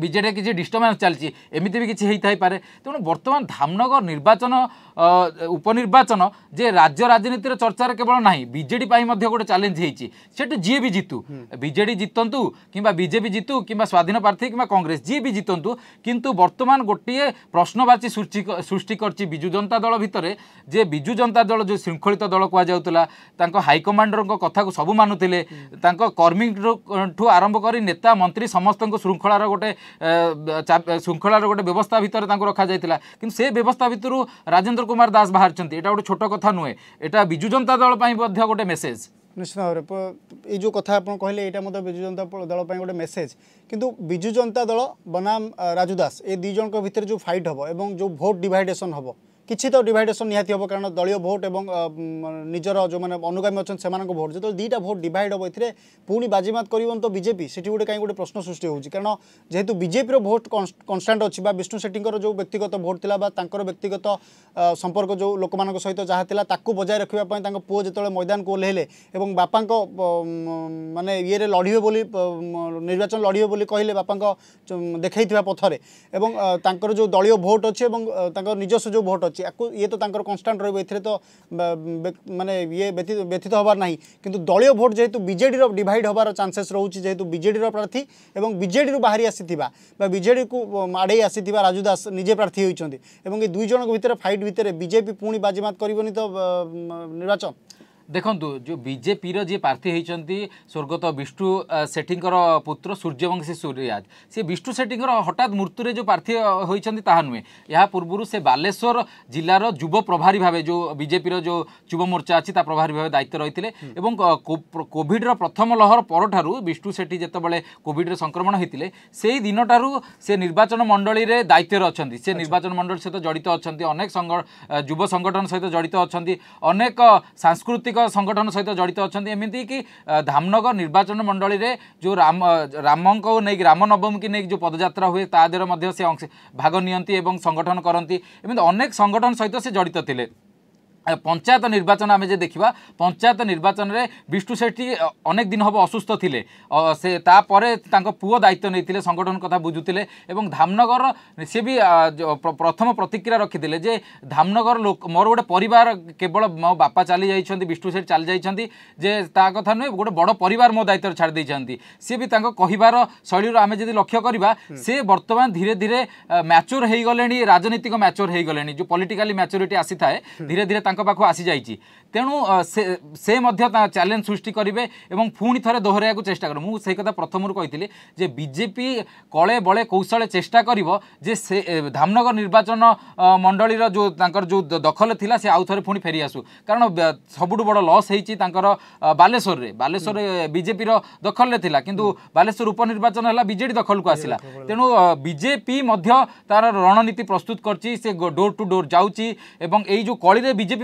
বিজেডি কিছু ডিষ্টর্বান্স চালছি এমিতি বি কিছু হয়ে পারে তেমন বর্তমান ধামনগর নির্বাচন উপনির্বাচন যে রাজ্য রাজনীতির চর্চার কেবল না বিজেডি মধ্যে গোটে চ্যালেঞ্জ হয়েছে সেটু যিয়ে বি জিতু বিজেডি জিতন্তু কিংবা বিজেপি জিতু কিংবা স্বাধীন প্রার্থী কিংবা কংগ্রেস যিয়ে বি জিতন্তু কিন্তু বর্তমান গোটিয়ে প্রশ্নবাচী সৃষ্টি সৃষ্টি করছে বিজু জনতা দল ভিতরে যে বিজু জনতা দল যে শৃঙ্খলিত দল কুযাওয়া তাঁর হাইকমাণ্ডর কথা সবু মানুলে তাঁর কর্মী ঠু আরম্ভ করে নেতা মন্ত্রী সমস্ত শৃঙ্খলার গোটে ଶୃଙ୍ଖଳାର ଗୋଟେ ବ୍ୟବସ୍ଥା ଭିତରେ ତାଙ୍କୁ ରଖାଯାଇଥିଲା କିନ୍ତୁ ସେ ବ୍ୟବସ୍ଥା ଭିତରୁ ରାଜେନ୍ଦ୍ର କୁମାର ଦାସ ବାହାରିଛନ୍ତି ଏଇଟା ଗୋଟେ ଛୋଟ କଥା ନୁହେଁ ଏଇଟା ବିଜୁ ଜନତା ଦଳ ପାଇଁ ମଧ୍ୟ ଗୋଟେ ମେସେଜ ନିଶ୍ଚିତ ଭାବରେ ଏଇ ଯେଉଁ କଥା ଆପଣ କହିଲେ ଏଇଟା ମଧ୍ୟ ବିଜୁ ଜନତା ଦଳ ପାଇଁ ଗୋଟେ ମେସେଜ କିନ୍ତୁ ବିଜୁ ଜନତା ଦଳ ବନାମ ରାଜୁ ଦାସ ଏ ଦୁଇ ଜଣଙ୍କ ଭିତରେ ଯେଉଁ ଫାଇଟ୍ ହେବ ଏବଂ ଯେଉଁ ଭୋଟ୍ ଡିଭାଇଡେସନ୍ ହେବ କିଛି ତ ଡିଭାଇଡେସନ୍ ନିହାତି ହେବ କାରଣ ଦଳୀୟ ଭୋଟ୍ ଏବଂ ନିଜର ଯେଉଁମାନେ ଅନୁଗାମୀ ଅଛନ୍ତି ସେମାନଙ୍କ ଭୋଟ୍ ଯେତେବେଳେ ଦୁଇଟା ଭୋଟ୍ ଡିଭାଇଡ୍ ହେବ ଏଥିରେ ପୁଣି ବାଜିମାତ କରିବନି ତ ବିଜେପି ସେଠି ଗୋଟେ କାହିଁ ଗୋଟେ ପ୍ରଶ୍ନ ସୃଷ୍ଟି ହେଉଛି କାରଣ ଯେହେତୁ ବିଜେପିର ଭୋଟ୍ କନଷ୍ଟାଣ୍ଟ ଅଛି ବା ବିଷ୍ଣୁ ସେଟ୍ଟିଙ୍କର ଯେଉଁ ବ୍ୟକ୍ତିଗତ ଭୋଟ୍ ଥିଲା ବା ତାଙ୍କର ବ୍ୟକ୍ତିଗତ ସମ୍ପର୍କ ଯେଉଁ ଲୋକମାନଙ୍କ ସହିତ ଯାହା ଥିଲା ତାକୁ ବଜାୟ ରଖିବା ପାଇଁ ତାଙ୍କ ପୁଅ ଯେତେବେଳେ ମୈଦାନକୁ ଓହ୍ଲେଇଲେ ଏବଂ ବାପାଙ୍କ ମାନେ ଇଏରେ ଲଢ଼ିବେ ବୋଲି ନିର୍ବାଚନ ଲଢ଼ିବେ ବୋଲି କହିଲେ ବାପାଙ୍କ ଦେଖେଇଥିବା ପଥରେ ଏବଂ ତାଙ୍କର ଯେଉଁ ଦଳୀୟ ଭୋଟ୍ ଅଛି ଏବଂ ତାଙ୍କର ନିଜସ୍ୱ ଯେଉଁ ଭୋଟ୍ ଅଛି ଅଛି ୟାକୁ ଇଏ ତ ତାଙ୍କର କନଷ୍ଟାଣ୍ଟ ରହିବ ଏଥିରେ ତ ମାନେ ଇଏ ବ୍ୟତୀତ ବ୍ୟତୀତ ହେବାର ନାହିଁ କିନ୍ତୁ ଦଳୀୟ ଭୋଟ୍ ଯେହେତୁ ବିଜେଡ଼ିର ଡିଭାଇଡ଼ ହେବାର ଚାନ୍ସେସ୍ ରହୁଛି ଯେହେତୁ ବିଜେଡ଼ିର ପ୍ରାର୍ଥୀ ଏବଂ ବିଜେଡ଼ିରୁ ବାହାରି ଆସିଥିବା ବା ବିଜେଡ଼ିକୁ ଆଡ଼େଇ ଆସିଥିବା ରାଜୁ ଦାସ ନିଜେ ପ୍ରାର୍ଥୀ ହୋଇଛନ୍ତି ଏବଂ ଏ ଦୁଇ ଜଣଙ୍କ ଭିତରେ ଫାଇଟ୍ ଭିତରେ ବିଜେପି ପୁଣି ବାଜିମାତ କରିବନି ତ ନିର୍ବାଚନ ଦେଖନ୍ତୁ ଯେଉଁ ବିଜେପିର ଯିଏ ପ୍ରାର୍ଥୀ ହୋଇଛନ୍ତି ସ୍ୱର୍ଗତ ବିଷ୍ଣୁ ସେଠୀଙ୍କର ପୁତ୍ର ସୂର୍ଯ୍ୟବଂଶୀ ସୂର୍ଯ୍ୟରାଜ ସେ ବିଷ୍ଣୁ ସେଠୀଙ୍କର ହଠାତ୍ ମୃତ୍ୟୁରେ ଯେଉଁ ପ୍ରାର୍ଥୀ ହୋଇଛନ୍ତି ତାହା ନୁହେଁ ଏହା ପୂର୍ବରୁ ସେ ବାଲେଶ୍ୱର ଜିଲ୍ଲାର ଯୁବ ପ୍ରଭାରୀ ଭାବେ ଯେଉଁ ବିଜେପିର ଯେଉଁ ଯୁବ ମୋର୍ଚ୍ଚା ଅଛି ତା ପ୍ରଭାରୀ ଭାବେ ଦାୟିତ୍ୱ ରହିଥିଲେ ଏବଂ କୋଭିଡ଼ର ପ୍ରଥମ ଲହର ପରଠାରୁ ବିଷ୍ଣୁ ସେଠୀ ଯେତେବେଳେ କୋଭିଡ଼ରେ ସଂକ୍ରମଣ ହୋଇଥିଲେ ସେଇ ଦିନଠାରୁ ସେ ନିର୍ବାଚନ ମଣ୍ଡଳୀରେ ଦାୟିତ୍ୱରେ ଅଛନ୍ତି ସେ ନିର୍ବାଚନ ମଣ୍ଡଳୀ ସହିତ ଜଡ଼ିତ ଅଛନ୍ତି ଅନେକ ଯୁବ ସଂଗଠନ ସହିତ ଜଡ଼ିତ ଅଛନ୍ତି ଅନେକ ସାଂସ୍କୃତିକ ରାଜନୈତିକ ସଂଗଠନ ସହିତ ଜଡ଼ିତ ଅଛନ୍ତି ଏମିତିକି ଧାମନଗର ନିର୍ବାଚନ ମଣ୍ଡଳୀରେ ଯେଉଁ ରାମ ରାମଙ୍କୁ ନେଇକି ରାମନବମୀକୁ ନେଇକି ଯେଉଁ ପଦଯାତ୍ରା ହୁଏ ତା ଦେହରେ ମଧ୍ୟ ସେ ଭାଗ ନିଅନ୍ତି ଏବଂ ସଂଗଠନ କରନ୍ତି ଏମିତି ଅନେକ ସଂଗଠନ ସହିତ ସେ ଜଡ଼ିତ ଥିଲେ পঞ্চায়েত নির্বাচন আমি যে দেখিবা পঞ্চায়েত নির্বাচনের বিষ্ণু সেঠী অনেক দিন হব অসুস্থ লে সে তাপরে তাঁর পুয় দায়িত্ব নিয়ে সংগঠন কথা বুঝুলে এবং ধামনগর সে বি প্রথম প্রতিক্রিয়া রক্ষিলে যে ধামনগর লোক মোর গোটে পরিবার কেবল মো বাপা চালি যাই বিষ্ণু সেঠী চালি যাই যে তা কথা নুহে গোটে বড় পরিবার মো দায়িত্ব ছাড়ি দিয়েছেন সে বি তাঁর কহবার শৈলীর আমি যদি লক্ষ্য করা সে বর্তমান ধীরে ধীরে ম্যাচোর হয়ে গলে রাজনৈতিক ম্যাচোর হয়ে গলে যে পলিটিকালি ম্যাচোরিটি আসি থাকে ধীরে ধীরে তাঁর ତାଙ୍କ ପାଖକୁ ଆସିଯାଇଛି ତେଣୁ ସେ ସେ ମଧ୍ୟ ତା ଚ୍ୟାଲେଞ୍ଜ ସୃଷ୍ଟି କରିବେ ଏବଂ ପୁଣି ଥରେ ଦୋହରାଇବାକୁ ଚେଷ୍ଟା କରିବେ ମୁଁ ସେଇ କଥା ପ୍ରଥମରୁ କହିଥିଲି ଯେ ବିଜେପି କଳେ ବଳେ କୌଶଳେ ଚେଷ୍ଟା କରିବ ଯେ ସେ ଧାମନଗର ନିର୍ବାଚନ ମଣ୍ଡଳୀର ଯେଉଁ ତାଙ୍କର ଯେଉଁ ଦଖଲ ଥିଲା ସେ ଆଉ ଥରେ ପୁଣି ଫେରିଆସୁ କାରଣ ସବୁଠୁ ବଡ଼ ଲସ୍ ହେଇଛି ତାଙ୍କର ବାଲେଶ୍ୱରରେ ବାଲେଶ୍ୱରରେ ବିଜେପିର ଦଖଲରେ ଥିଲା କିନ୍ତୁ ବାଲେଶ୍ୱର ଉପନିର୍ବାଚନ ହେଲା ବିଜେଡ଼ି ଦଖଲକୁ ଆସିଲା ତେଣୁ ବିଜେପି ମଧ୍ୟ ତା'ର ରଣନୀତି ପ୍ରସ୍ତୁତ କରିଛି ସେ ଡୋର୍ ଟୁ ଡୋର୍ ଯାଉଛି ଏବଂ ଏଇ ଯେଉଁ କଳିରେ ବିଜେପି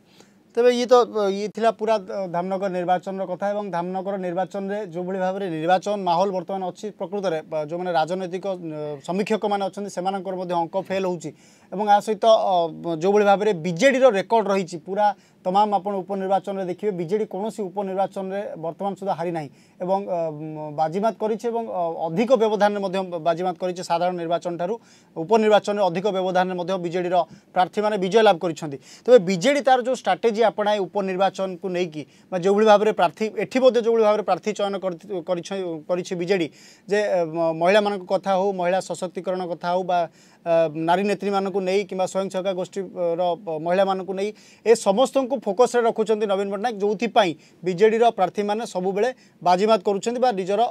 ତେବେ ଇଏ ତ ଇଏ ଥିଲା ପୁରା ଧାମନଗର ନିର୍ବାଚନର କଥା ଏବଂ ଧାମନଗର ନିର୍ବାଚନରେ ଯେଉଁଭଳି ଭାବରେ ନିର୍ବାଚନ ମାହୋଲ ବର୍ତ୍ତମାନ ଅଛି ପ୍ରକୃତରେ ଯେଉଁମାନେ ରାଜନୈତିକ ସମୀକ୍ଷକମାନେ ଅଛନ୍ତି ସେମାନଙ୍କର ମଧ୍ୟ ଅଙ୍କ ଫେଲ୍ ହେଉଛି এবং ଏହା ସହିତ ଯେଉଁଭଳି ଭାବରେ ବିଜେଡ଼ିର ରେକର୍ଡ଼ ରହିଛି ପୁରା ତମାମ ଆପଣ ଉପନିର୍ବାଚନରେ ଦେଖିବେ ବିଜେଡ଼ି କୌଣସି ଉପନିର୍ବାଚନରେ ବର୍ତ୍ତମାନ ସୁଦ୍ଧା ହାରି ନାହିଁ ଏବଂ ବାଜିମାତ କରିଛି ଏବଂ ଅଧିକ ବ୍ୟବଧାନରେ ମଧ୍ୟ ବାଜିମାତ କରିଛି ସାଧାରଣ ନିର୍ବାଚନ ଠାରୁ ଉପନିର୍ବାଚନରେ ଅଧିକ ବ୍ୟବଧାନରେ ମଧ୍ୟ ବିଜେଡ଼ିର ପ୍ରାର୍ଥୀମାନେ ବିଜୟ ଲାଭ କରିଛନ୍ତି ତେବେ ବିଜେଡ଼ି ତାର ଯେଉଁ ଷ୍ଟ୍ରାଟେଜି ଆପଣାଏ ଉପନିର୍ବାଚନକୁ ନେଇକି ବା ଯେଉଁଭଳି ଭାବରେ ପ୍ରାର୍ଥୀ ଏଠି ମଧ୍ୟ ଯେଉଁଭଳି ଭାବରେ ପ୍ରାର୍ଥୀ ଚୟନ କରିଛି ବିଜେଡ଼ି ଯେ ମହିଳାମାନଙ୍କ କଥା ହେଉ ମହିଳା ସଶକ୍ତିକରଣ କଥା ହେଉ ବା ନାରୀ ନେତ୍ରୀମାନଙ୍କୁ নেই কিংবা স্বয়ং সহায়িকা গোষ্ঠীর মহিলা মানুষ নেই এ সমস্ত ফোকসে রাখুছেন নবীন পট্টনাক যেপাই বিজেডির প্রার্থী মানে সবুলে বাজিমাত করছেন বা নিজের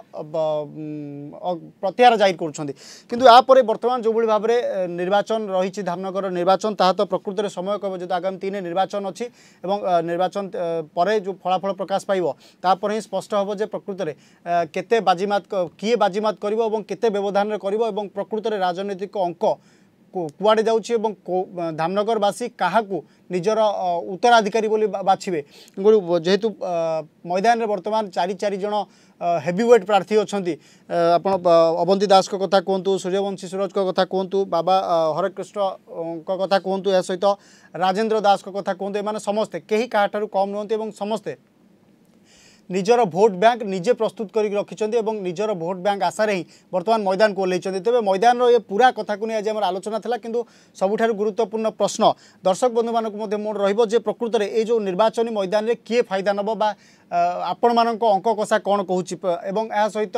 প্রত্যাহার জাহির করছেন কিন্তু ইয়াপরে বর্তমান যেভাবে ভাবে নির্বাচন রয়েছে ধামনগর নির্বাচন তাহা তো প্রকৃতরে সময় কব যেহেতু আগামী তিনে নির্বাচন অছি এবং নির্বাচন পরে যে ফলাফল প্রকাশ পাইব তাপরে হি স্পষ্ট হব যে প্রকৃতরে কেতে বাজিমাত কিয়ে বাজিমাত করব এবং কেতে ব্যবধানের করব এবং প্রকৃতরে রাজনৈতিক অঙ্ক କୁଆଡ଼େ ଯାଉଛି ଏବଂ ଧାମନଗରବାସୀ କାହାକୁ ନିଜର ଉତ୍ତରାଧିକାରୀ ବୋଲି ବାଛିବେ ଯେହେତୁ ମଇଦାନରେ ବର୍ତ୍ତମାନ ଚାରି ଚାରି ଜଣ ହେଭିୱେଟ୍ ପ୍ରାର୍ଥୀ ଅଛନ୍ତି ଆପଣ ଅବନ୍ତୀ ଦାସଙ୍କ କଥା କୁହନ୍ତୁ ସୂର୍ଯ୍ୟବଂଶୀ ସୁରଜଙ୍କ କଥା କୁହନ୍ତୁ ବାବା ହରେକୃଷ୍ଣଙ୍କ କଥା କୁହନ୍ତୁ ଏହା ସହିତ ରାଜେନ୍ଦ୍ର ଦାସଙ୍କ କଥା କୁହନ୍ତୁ ଏମାନେ ସମସ୍ତେ କେହି କାହାଠାରୁ କମ୍ ନୁହନ୍ତି ଏବଂ ସମସ୍ତେ ନିଜର ଭୋଟ୍ ବ୍ୟାଙ୍କ ନିଜେ ପ୍ରସ୍ତୁତ କରିକି ରଖିଛନ୍ତି ଏବଂ ନିଜର ଭୋଟ୍ ବ୍ୟାଙ୍କ ଆଶାରେ ହିଁ ବର୍ତ୍ତମାନ ମଇଦାନକୁ ଓହ୍ଲେଇଛନ୍ତି ତେବେ ମଇଦାନର ଏ ପୁରା କଥାକୁ ନେଇ ଆଜି ଆମର ଆଲୋଚନା ଥିଲା କିନ୍ତୁ ସବୁଠାରୁ ଗୁରୁତ୍ୱପୂର୍ଣ୍ଣ ପ୍ରଶ୍ନ ଦର୍ଶକ ବନ୍ଧୁମାନଙ୍କୁ ମଧ୍ୟ ମୋର ରହିବ ଯେ ପ୍ରକୃତରେ ଏ ଯେଉଁ ନିର୍ବାଚନୀ ମଇଦାନରେ କିଏ ଫାଇଦା ନେବ ବା ଆପଣମାନଙ୍କ ଅଙ୍କ କଷା କ'ଣ କହୁଛି ଏବଂ ଏହା ସହିତ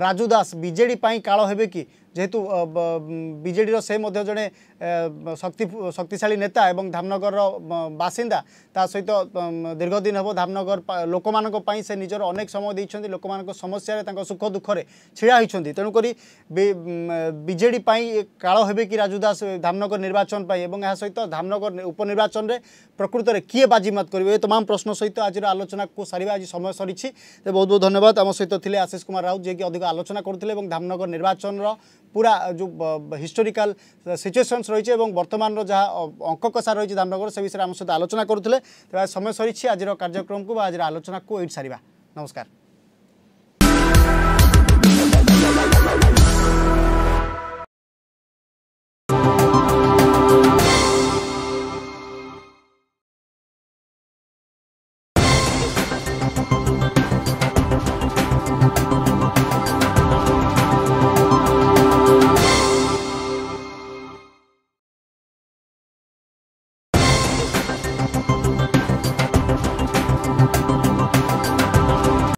ରାଜୁ ଦାସ ବିଜେଡ଼ି ପାଇଁ କାଳ ହେବେ କି ଯେହେତୁ ବିଜେଡ଼ିର ସେ ମଧ୍ୟ ଜଣେ ଶକ୍ତି ଶକ୍ତିଶାଳୀ ନେତା ଏବଂ ଧାମନଗରର ବାସିନ୍ଦା ତା ସହିତ ଦୀର୍ଘ ଦିନ ହେବ ଧାମନଗର ଲୋକମାନଙ୍କ ପାଇଁ ସେ ନିଜର ଅନେକ ସମୟ ଦେଇଛନ୍ତି ଲୋକମାନଙ୍କ ସମସ୍ୟାରେ ତାଙ୍କ ସୁଖ ଦୁଃଖରେ ଛିଡ଼ା ହୋଇଛନ୍ତି ତେଣୁକରି ବିଜେଡ଼ି ପାଇଁ କାଳ ହେବେ କି ରାଜୁ ଦାସ ଧାମନଗର ନିର୍ବାଚନ ପାଇଁ ଏବଂ ଏହା ସହିତ ଧାମନଗର ଉପନିର୍ବାଚନରେ ପ୍ରକୃତରେ କିଏ ବାଜିମାତ କରିବେ ଏ ତମାମ ପ୍ରଶ୍ନ ସହିତ ଆଜିର ଆଲୋଚନାକୁ ସାରିବା ଆଜି ସମୟ ସରିଛି ବହୁତ ବହୁତ ଧନ୍ୟବାଦ ଆମ ସହିତ ଥିଲେ ଆଶିଷ କୁମାର ରାଉତ ଯିଏକି ଅଧିକ সহিত আলোচনা করুলে এবং ধামনগর নির্বাচনর পুরা যে হিস্টোরিকাল সিচুয়েসন্স রয়েছে এবং বর্তমানর যা অঙ্ক কষা রয়েছে ধামনগর সে বিষয়ে আমার সহ আলোচনা করুলে তবে সময় সরিছে আজির কার্যক্রমকে বা আজির আলোচনাকে এইটি সারা নমস্কার